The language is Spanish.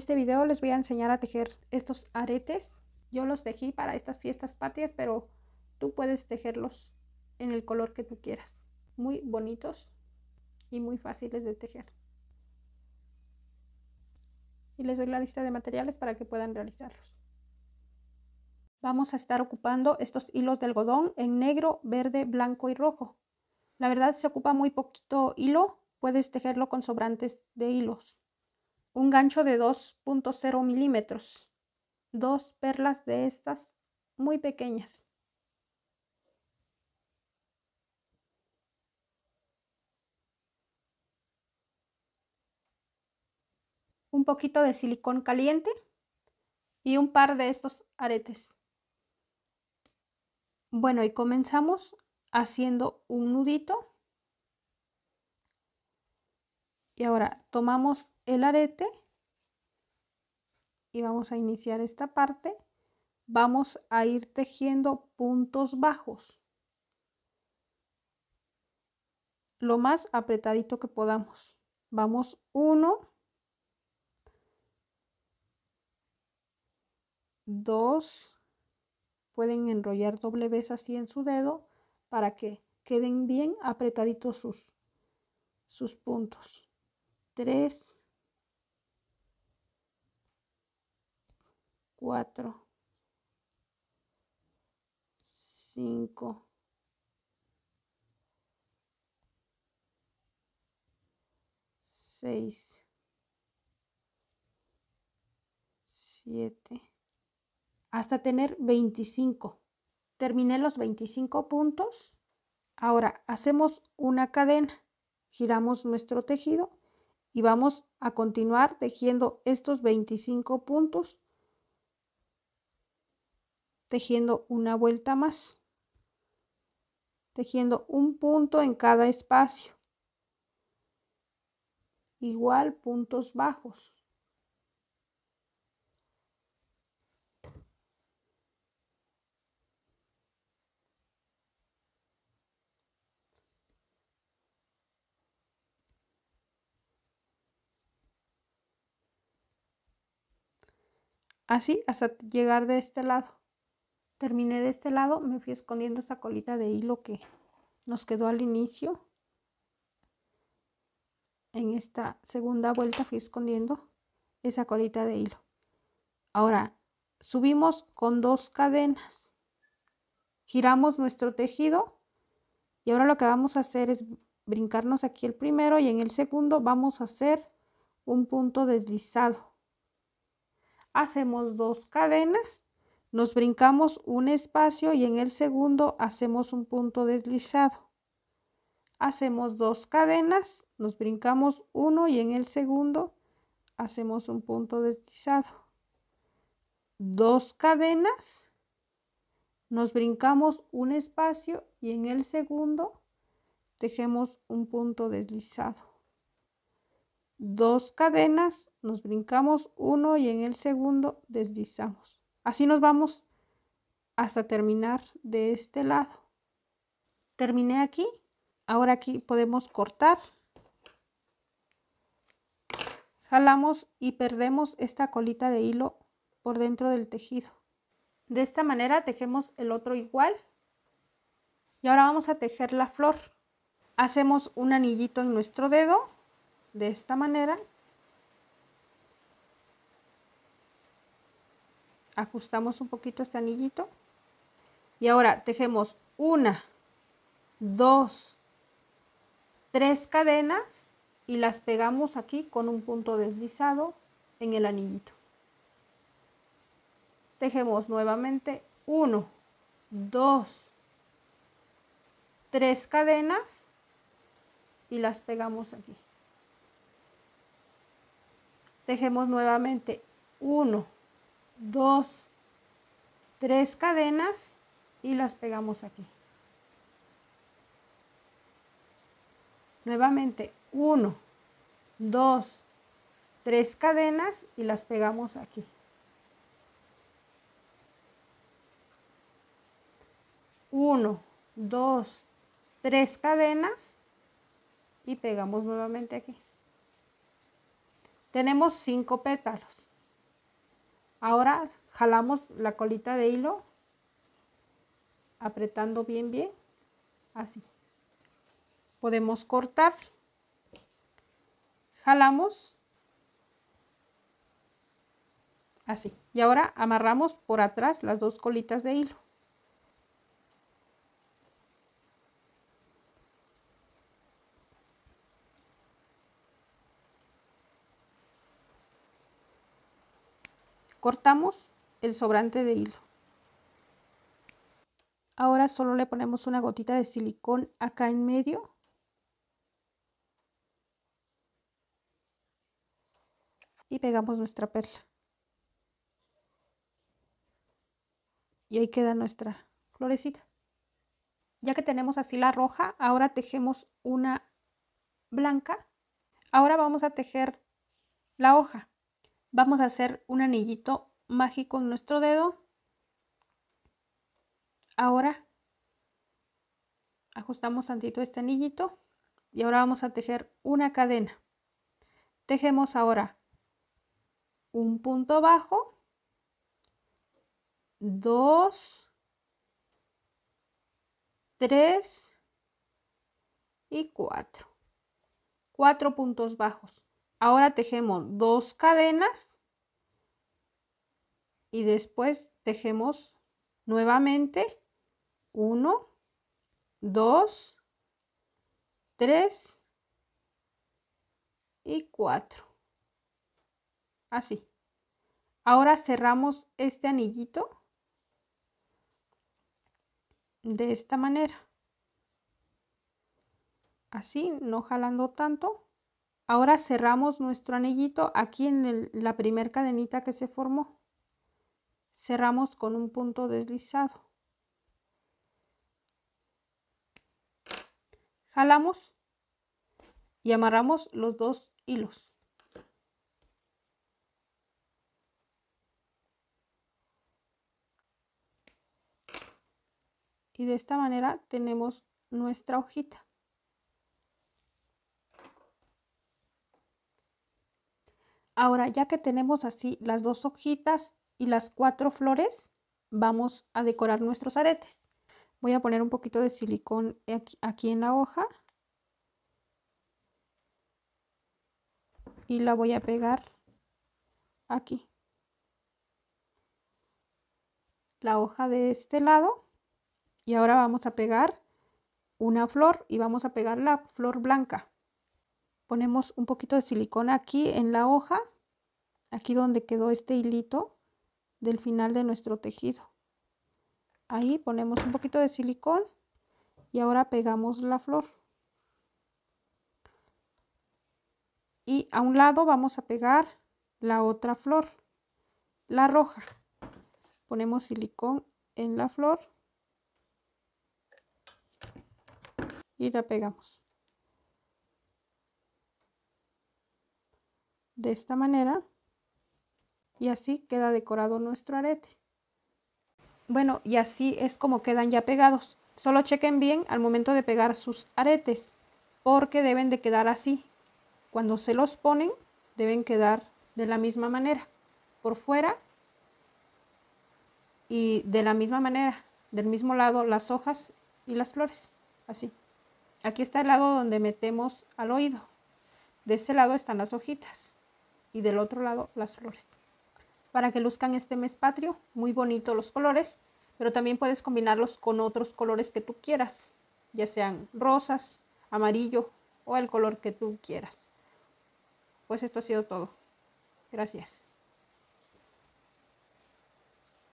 este video les voy a enseñar a tejer estos aretes. Yo los tejí para estas fiestas patrias, pero tú puedes tejerlos en el color que tú quieras. Muy bonitos y muy fáciles de tejer. Y les doy la lista de materiales para que puedan realizarlos. Vamos a estar ocupando estos hilos de algodón en negro, verde, blanco y rojo. La verdad se ocupa muy poquito hilo, puedes tejerlo con sobrantes de hilos un gancho de 2.0 milímetros, dos perlas de estas muy pequeñas. Un poquito de silicón caliente y un par de estos aretes. Bueno, y comenzamos haciendo un nudito. Y ahora tomamos el arete y vamos a iniciar esta parte. Vamos a ir tejiendo puntos bajos. Lo más apretadito que podamos. Vamos uno, 2 pueden enrollar doble vez así en su dedo para que queden bien apretaditos sus, sus puntos. Tres, 4, 5, 6, 7, hasta tener 25. Terminé los 25 puntos. Ahora hacemos una cadena, giramos nuestro tejido y vamos a continuar tejiendo estos 25 puntos tejiendo una vuelta más tejiendo un punto en cada espacio igual puntos bajos así hasta llegar de este lado Terminé de este lado, me fui escondiendo esa colita de hilo que nos quedó al inicio. En esta segunda vuelta fui escondiendo esa colita de hilo. Ahora, subimos con dos cadenas. Giramos nuestro tejido y ahora lo que vamos a hacer es brincarnos aquí el primero y en el segundo vamos a hacer un punto deslizado. Hacemos dos cadenas nos brincamos un espacio y en el segundo hacemos un punto deslizado. Hacemos dos cadenas, nos brincamos uno y en el segundo hacemos un punto deslizado. Dos cadenas, nos brincamos un espacio y en el segundo tejemos un punto deslizado. Dos cadenas, nos brincamos uno y en el segundo deslizamos. Así nos vamos hasta terminar de este lado. Terminé aquí. Ahora aquí podemos cortar. Jalamos y perdemos esta colita de hilo por dentro del tejido. De esta manera tejemos el otro igual. Y ahora vamos a tejer la flor. Hacemos un anillito en nuestro dedo, de esta manera, ajustamos un poquito este anillito y ahora tejemos una, dos, tres cadenas y las pegamos aquí con un punto deslizado en el anillito. Tejemos nuevamente uno dos tres cadenas y las pegamos aquí. Tejemos nuevamente 1, 2, 3 cadenas y las pegamos aquí. Nuevamente 1, 2, 3 cadenas y las pegamos aquí. 1, 2, tres cadenas y pegamos nuevamente aquí. Tenemos cinco pétalos. Ahora jalamos la colita de hilo apretando bien bien así podemos cortar jalamos así y ahora amarramos por atrás las dos colitas de hilo cortamos el sobrante de hilo. Ahora solo le ponemos una gotita de silicón acá en medio. Y pegamos nuestra perla. Y ahí queda nuestra florecita. Ya que tenemos así la roja, ahora tejemos una blanca. Ahora vamos a tejer la hoja vamos a hacer un anillito mágico en nuestro dedo. Ahora ajustamos tantito este anillito y ahora vamos a tejer una cadena. Tejemos ahora un punto bajo, dos, tres y cuatro. Cuatro puntos bajos. Ahora tejemos dos cadenas y después tejemos nuevamente 1, 2, 3 y 4. Así. Ahora cerramos este anillito de esta manera. Así, no jalando tanto. Ahora cerramos nuestro anillito aquí en la primer cadenita que se formó. Cerramos con un punto deslizado. Jalamos y amarramos los dos hilos. y de esta manera tenemos nuestra hojita. Ahora, ya que tenemos así las dos hojitas y las cuatro flores, vamos a decorar nuestros aretes. Voy a poner un poquito de silicón aquí, aquí en la hoja. Y la voy a pegar aquí. La hoja de este lado. Y ahora vamos a pegar una flor y vamos a pegar la flor blanca ponemos un poquito de silicona aquí en la hoja, aquí donde quedó este hilito del final de nuestro tejido. Ahí ponemos un poquito de silicón y ahora pegamos la flor. Y a un lado vamos a pegar la otra flor, la roja. Ponemos silicón en la flor y la pegamos. de esta manera y así queda decorado nuestro arete. Bueno, y así es como quedan ya pegados. Solo chequen bien al momento de pegar sus aretes porque deben de quedar así. Cuando se los ponen deben quedar de la misma manera, por fuera y de la misma manera, del mismo lado las hojas y las flores, así. Aquí está el lado donde metemos al oído. De ese lado están las hojitas y del otro lado las flores. Para que luzcan este mes patrio, muy bonito los colores, pero también puedes combinarlos con otros colores que tú quieras, ya sean rosas, amarillo o el color que tú quieras. Pues esto ha sido todo. Gracias.